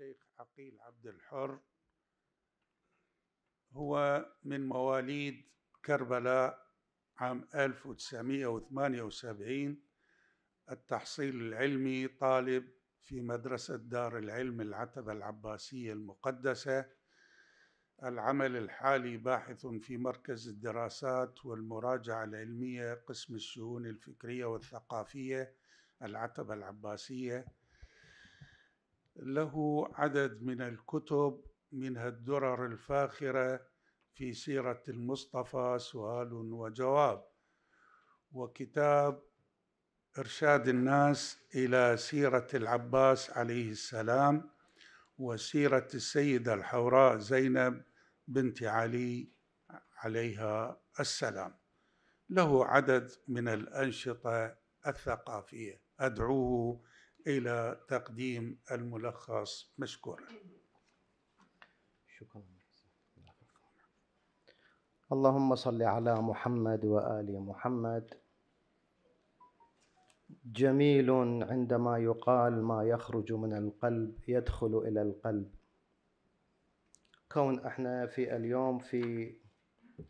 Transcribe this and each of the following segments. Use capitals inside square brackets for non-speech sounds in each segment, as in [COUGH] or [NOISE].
الشيخ عقيل عبد الحر هو من مواليد كربلاء عام 1978 التحصيل العلمي طالب في مدرسة دار العلم العتبة العباسية المقدسة العمل الحالي باحث في مركز الدراسات والمراجعة العلمية قسم الشؤون الفكرية والثقافية العتبة العباسية له عدد من الكتب منها الدرر الفاخره في سيره المصطفى سؤال وجواب وكتاب ارشاد الناس الى سيره العباس عليه السلام وسيره السيده الحوراء زينب بنت علي عليها السلام له عدد من الانشطه الثقافيه ادعوه إلى تقديم الملخص مشكورا شكرا اللهم صل على محمد وآل محمد جميل عندما يقال ما يخرج من القلب يدخل إلى القلب كون احنا في اليوم في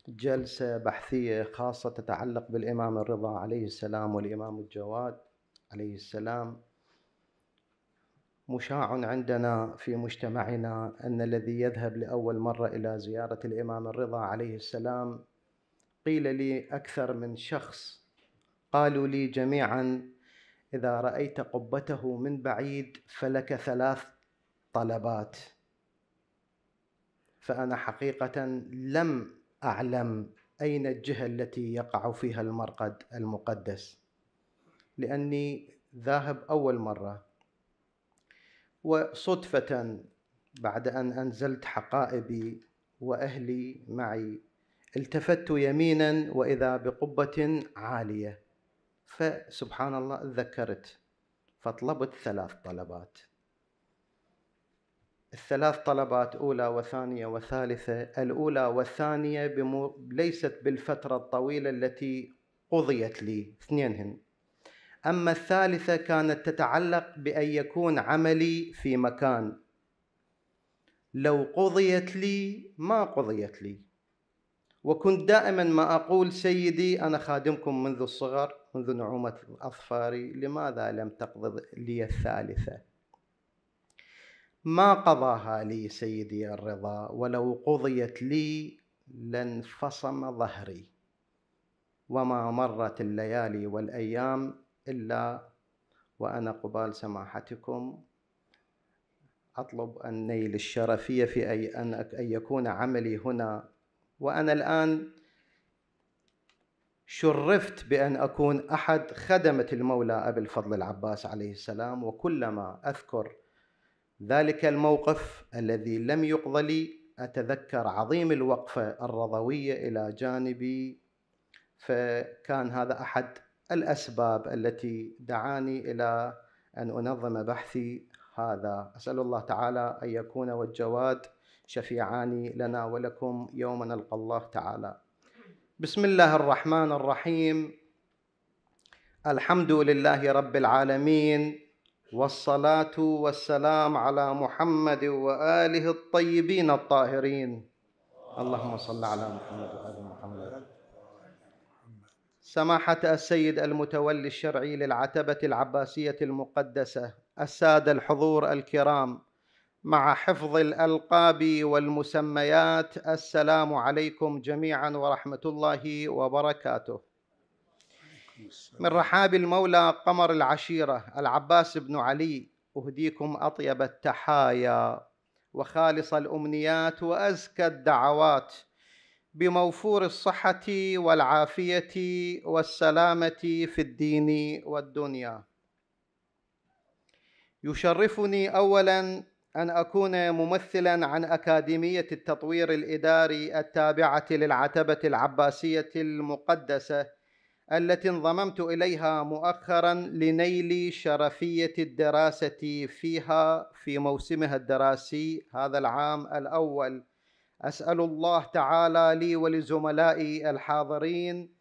جلسة بحثية خاصة تتعلق بالإمام الرضا عليه السلام والإمام الجواد عليه السلام مشاع عندنا في مجتمعنا أن الذي يذهب لأول مرة إلى زيارة الإمام الرضا عليه السلام قيل لي أكثر من شخص قالوا لي جميعا إذا رأيت قبته من بعيد فلك ثلاث طلبات فأنا حقيقة لم أعلم أين الجهة التي يقع فيها المرقد المقدس لأني ذاهب أول مرة وصدفة بعد أن أنزلت حقائبي وأهلي معي التفت يمينا وإذا بقبة عالية فسبحان الله ذكرت فطلبت ثلاث طلبات الثلاث طلبات أولى وثانية وثالثة الأولى والثانية بمو... ليست بالفترة الطويلة التي قضيت لي اثنينهن أما الثالثة كانت تتعلق بأن يكون عملي في مكان لو قضيت لي ما قضيت لي وكنت دائما ما أقول سيدي أنا خادمكم منذ الصغر منذ نعومة أظفاري لماذا لم تقض لي الثالثة ما قضاها لي سيدي الرضا ولو قضيت لي لانفصم ظهري وما مرت الليالي والأيام إلا وأنا قبال سماحتكم أطلب أن نيل الشرفية في أي أن أن يكون عملي هنا وأنا الآن شرفت بأن أكون أحد خدمة المولى أبي الفضل العباس عليه السلام وكلما أذكر ذلك الموقف الذي لم يقضى لي أتذكر عظيم الوقفة الرضوية إلى جانبي فكان هذا أحد الاسباب التي دعاني الى ان انظم بحثي هذا اسال الله تعالى ان يكون والجواد شفيعان لنا ولكم يوم نلقى الله تعالى بسم الله الرحمن الرحيم الحمد لله رب العالمين والصلاه والسلام على محمد واله الطيبين الطاهرين اللهم صل على محمد وال محمد سماحة السيد المتولي الشرعي للعتبة العباسية المقدسة السادة الحضور الكرام مع حفظ الألقاب والمسميات السلام عليكم جميعا ورحمة الله وبركاته من رحاب المولى قمر العشيرة العباس بن علي أهديكم أطيب التحايا وخالص الأمنيات وأزكى الدعوات بموفور الصحة والعافية والسلامة في الدين والدنيا. يشرفني أولاً أن أكون ممثلاً عن أكاديمية التطوير الإداري التابعة للعتبة العباسية المقدسة التي انضممت إليها مؤخراً لنيل شرفية الدراسة فيها في موسمها الدراسي هذا العام الأول اسال الله تعالى لي ولزملائي الحاضرين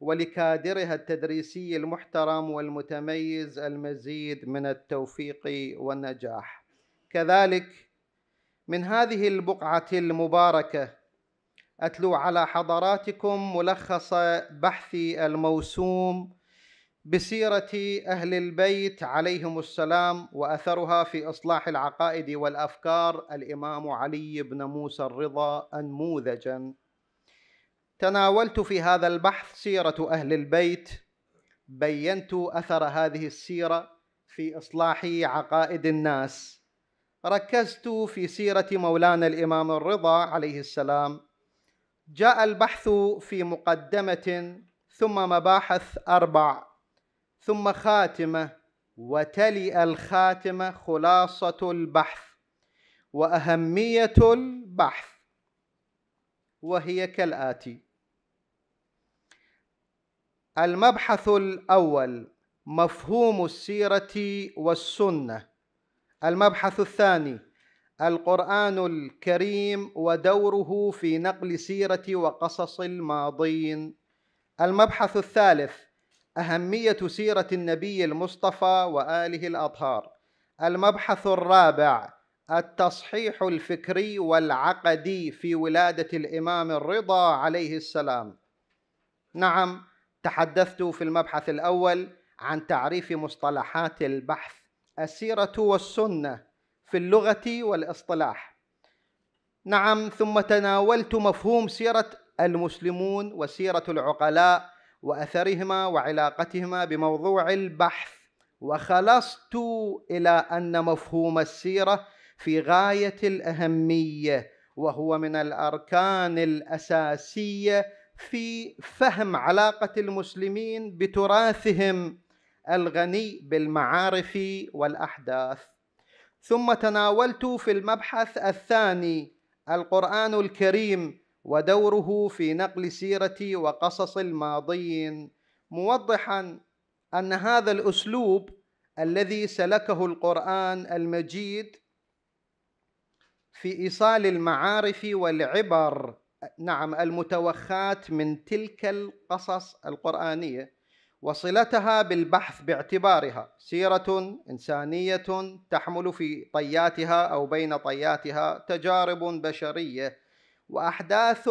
ولكادرها التدريسي المحترم والمتميز المزيد من التوفيق والنجاح كذلك من هذه البقعه المباركه اتلو على حضراتكم ملخص بحثي الموسوم بسيره اهل البيت عليهم السلام واثرها في اصلاح العقائد والافكار الامام علي بن موسى الرضا انموذجا تناولت في هذا البحث سيره اهل البيت بينت اثر هذه السيره في اصلاح عقائد الناس ركزت في سيره مولانا الامام الرضا عليه السلام جاء البحث في مقدمه ثم مباحث اربع ثم خاتمه وتلي الخاتمه خلاصه البحث واهميه البحث وهي كالاتي المبحث الاول مفهوم السيره والسنه المبحث الثاني القران الكريم ودوره في نقل سيره وقصص الماضين المبحث الثالث أهمية سيرة النبي المصطفى وآله الأطهار المبحث الرابع التصحيح الفكري والعقدي في ولادة الإمام الرضا عليه السلام نعم تحدثت في المبحث الأول عن تعريف مصطلحات البحث السيرة والسنة في اللغة والاصطلاح نعم ثم تناولت مفهوم سيرة المسلمون وسيرة العقلاء واثرهما وعلاقتهما بموضوع البحث وخلصت الى ان مفهوم السيره في غايه الاهميه وهو من الاركان الاساسيه في فهم علاقه المسلمين بتراثهم الغني بالمعارف والاحداث ثم تناولت في المبحث الثاني القران الكريم ودوره في نقل سيرة وقصص الماضين موضحا أن هذا الأسلوب الذي سلكه القرآن المجيد في إيصال المعارف والعبر نعم المتوخاة من تلك القصص القرآنية وصلتها بالبحث باعتبارها سيرة إنسانية تحمل في طياتها أو بين طياتها تجارب بشرية واحداث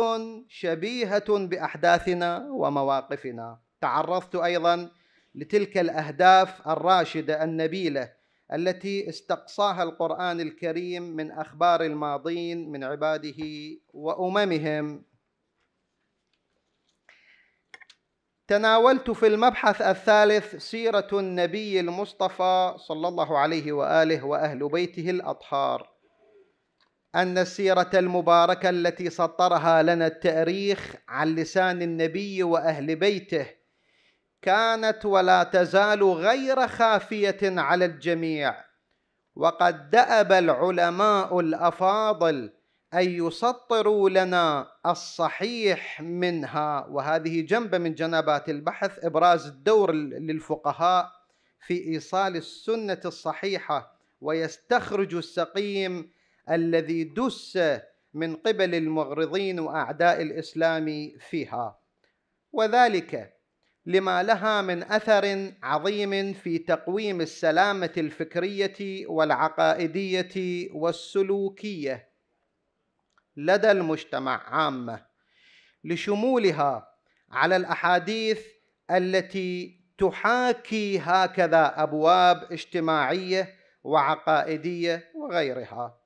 شبيهه باحداثنا ومواقفنا تعرضت ايضا لتلك الاهداف الراشده النبيله التي استقصاها القران الكريم من اخبار الماضين من عباده واممهم تناولت في المبحث الثالث سيره النبي المصطفى صلى الله عليه واله واهل بيته الاطهار ان السيره المباركه التي سطرها لنا التاريخ عن لسان النبي واهل بيته كانت ولا تزال غير خافيه على الجميع وقد داب العلماء الافاضل ان يسطروا لنا الصحيح منها وهذه جنبه من جنبات البحث ابراز الدور للفقهاء في ايصال السنه الصحيحه ويستخرج السقيم الذي دس من قبل المغرضين واعداء الاسلام فيها وذلك لما لها من اثر عظيم في تقويم السلامه الفكريه والعقائديه والسلوكيه لدى المجتمع عامه لشمولها على الاحاديث التي تحاكي هكذا ابواب اجتماعيه وعقائديه وغيرها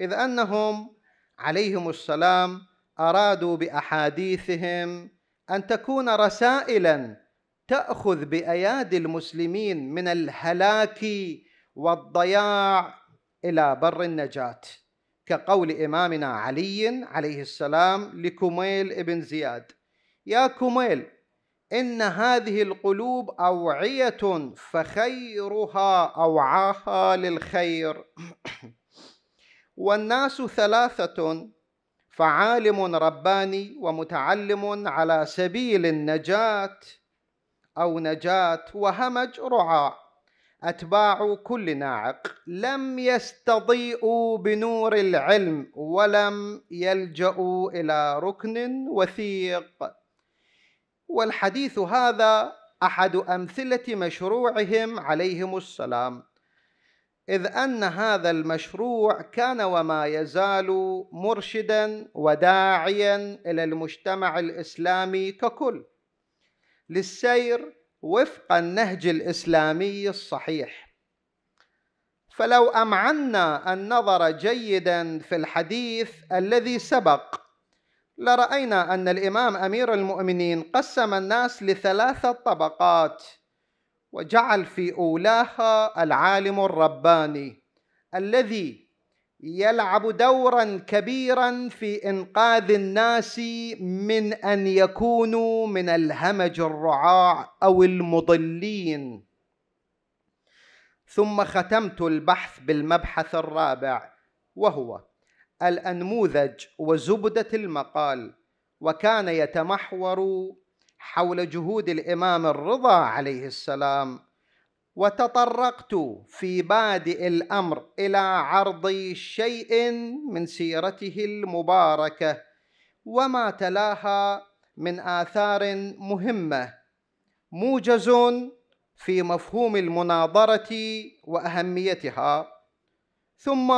إذ أنهم عليهم السلام أرادوا بأحاديثهم أن تكون رسائلا تأخذ بأيادي المسلمين من الهلاك والضياع إلى بر النجاة كقول إمامنا علي عليه السلام لكميل بن زياد يا كميل إن هذه القلوب أوعية فخيرها أوعاها للخير [CLEARS THROAT] والناس ثلاثة فعالم رباني ومتعلم على سبيل النجاة أو نجاة وهمج رعاء أتباع كل ناعق لم يستضيئوا بنور العلم ولم يلجأوا إلى ركن وثيق والحديث هذا أحد أمثلة مشروعهم عليهم السلام إذ أن هذا المشروع كان وما يزال مرشدا وداعيا إلى المجتمع الإسلامي ككل للسير وفق النهج الإسلامي الصحيح فلو أمعنا النظر جيدا في الحديث الذي سبق لرأينا أن الإمام أمير المؤمنين قسم الناس لثلاثة طبقات وجعل في اولاها العالم الرباني الذي يلعب دورا كبيرا في انقاذ الناس من ان يكونوا من الهمج الرعاع او المضلين ثم ختمت البحث بالمبحث الرابع وهو الانموذج وزبده المقال وكان يتمحور حول جهود الامام الرضا عليه السلام وتطرقت في بادئ الامر الى عرض شيء من سيرته المباركه وما تلاها من اثار مهمه موجز في مفهوم المناظره واهميتها ثم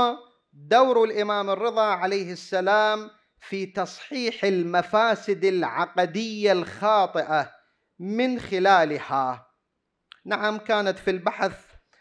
دور الامام الرضا عليه السلام في تصحيح المفاسد العقديه الخاطئه من خلالها نعم كانت في البحث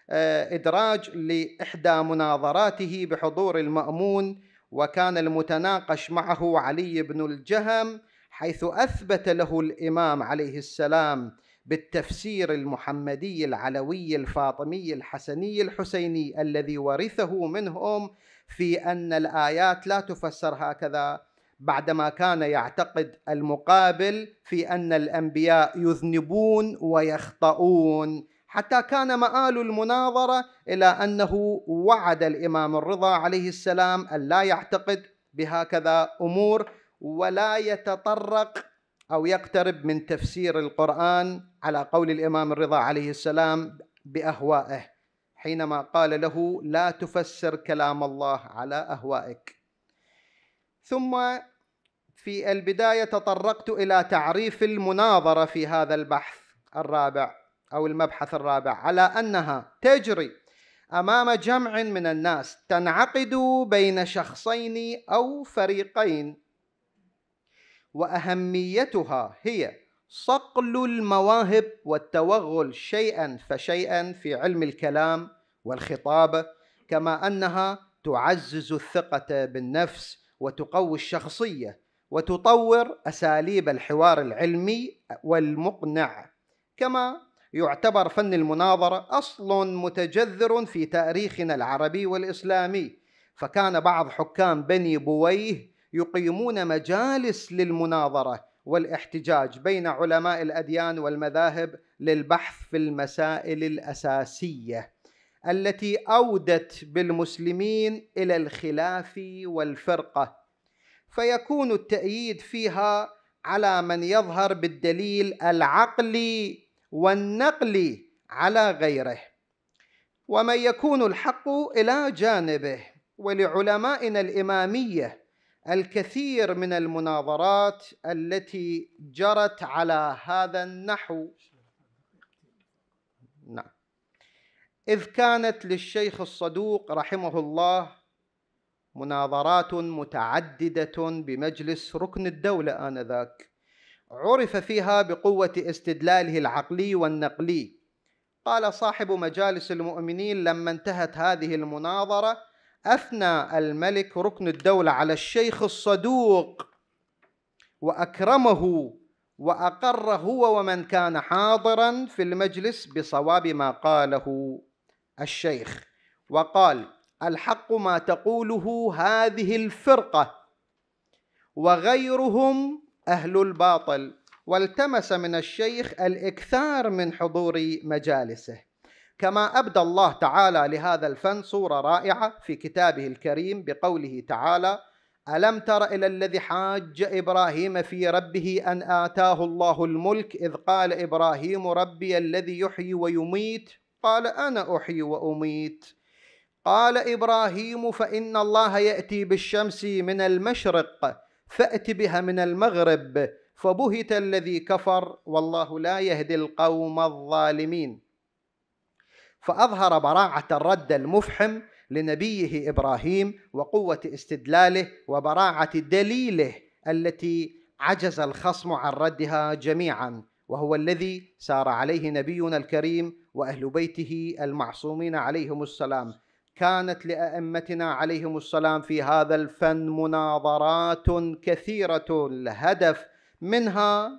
آه، ادراج لاحدى مناظراته بحضور المامون وكان المتناقش معه علي بن الجهم حيث اثبت له الامام عليه السلام بالتفسير المحمدي العلوي الفاطمي الحسني الحسيني الذي ورثه منهم في ان الايات لا تفسر هكذا بعدما كان يعتقد المقابل في ان الانبياء يذنبون ويخطئون حتى كان مآل المناظره الى انه وعد الامام الرضا عليه السلام ان لا يعتقد بهكذا امور ولا يتطرق او يقترب من تفسير القران على قول الامام الرضا عليه السلام باهوائه حينما قال له لا تفسر كلام الله على اهوائك ثم في البداية تطرقت إلى تعريف المناظرة في هذا البحث الرابع أو المبحث الرابع على أنها تجري أمام جمع من الناس تنعقد بين شخصين أو فريقين وأهميتها هي صقل المواهب والتوغل شيئا فشيئا في علم الكلام والخطابة كما أنها تعزز الثقة بالنفس وتقوي الشخصية وتطور أساليب الحوار العلمي والمقنع كما يعتبر فن المناظرة أصل متجذر في تاريخنا العربي والإسلامي فكان بعض حكام بني بويه يقيمون مجالس للمناظرة والاحتجاج بين علماء الأديان والمذاهب للبحث في المسائل الأساسية التي أودت بالمسلمين إلى الخلاف والفرقة فيكون التأييد فيها على من يظهر بالدليل العقلي والنقلي على غيره ومن يكون الحق إلى جانبه ولعلمائنا الإمامية الكثير من المناظرات التي جرت على هذا النحو نعم إذ كانت للشيخ الصدوق رحمه الله مناظرات متعددة بمجلس ركن الدولة آنذاك عرف فيها بقوة استدلاله العقلي والنقلي قال صاحب مجالس المؤمنين لما انتهت هذه المناظرة أثنى الملك ركن الدولة على الشيخ الصدوق وأكرمه وأقر هو ومن كان حاضرا في المجلس بصواب ما قاله الشيخ وقال الحق ما تقوله هذه الفرقة وغيرهم أهل الباطل والتمس من الشيخ الإكثار من حضور مجالسه كما أبدى الله تعالى لهذا الفن صورة رائعة في كتابه الكريم بقوله تعالى ألم تر إلى الذي حاج إبراهيم في ربه أن آتاه الله الملك إذ قال إبراهيم ربي الذي يحيي ويميت قال أنا أحيي وأميت قال ابراهيم فان الله ياتي بالشمس من المشرق فات بها من المغرب فبهت الذي كفر والله لا يهدي القوم الظالمين فاظهر براعه الرد المفحم لنبيه ابراهيم وقوه استدلاله وبراعه دليله التي عجز الخصم عن ردها جميعا وهو الذي سار عليه نبينا الكريم واهل بيته المعصومين عليهم السلام كانت لائمتنا عليهم السلام في هذا الفن مناظرات كثيره الهدف منها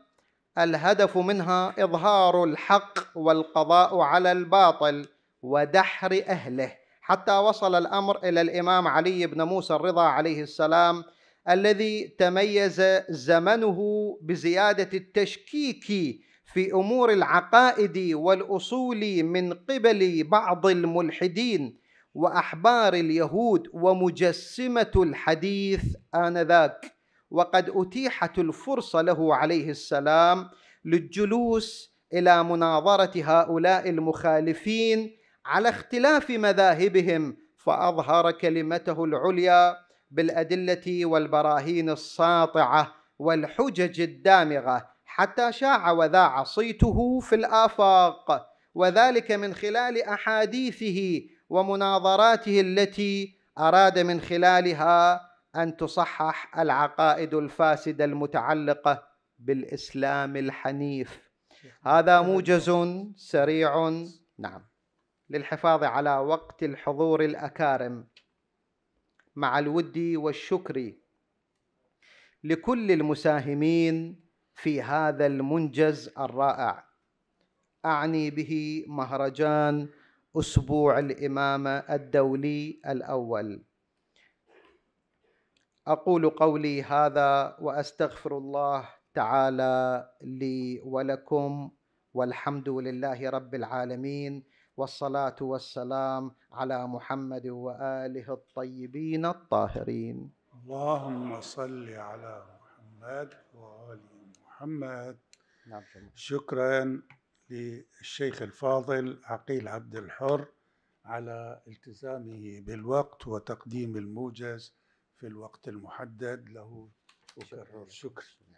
الهدف منها اظهار الحق والقضاء على الباطل ودحر اهله حتى وصل الامر الى الامام علي بن موسى الرضا عليه السلام الذي تميز زمنه بزياده التشكيك في امور العقائد والاصول من قبل بعض الملحدين واحبار اليهود ومجسمه الحديث انذاك وقد اتيحت الفرصه له عليه السلام للجلوس الى مناظره هؤلاء المخالفين على اختلاف مذاهبهم فاظهر كلمته العليا بالادله والبراهين الساطعه والحجج الدامغه حتى شاع وذاع صيته في الافاق وذلك من خلال احاديثه ومناظراته التي اراد من خلالها ان تصحح العقائد الفاسده المتعلقه بالاسلام الحنيف هذا موجز سريع نعم للحفاظ على وقت الحضور الاكارم مع الود والشكر لكل المساهمين في هذا المنجز الرائع اعني به مهرجان أسبوع الإمامة الدولي الأول أقول قولي هذا وأستغفر الله تعالى لي ولكم والحمد لله رب العالمين والصلاة والسلام على محمد وآله الطيبين الطاهرين اللهم صل على محمد وآل محمد نعم شكرا للشيخ الفاضل عقيل عبد الحر على التزامه بالوقت وتقديم الموجز في الوقت المحدد له أكرر شكر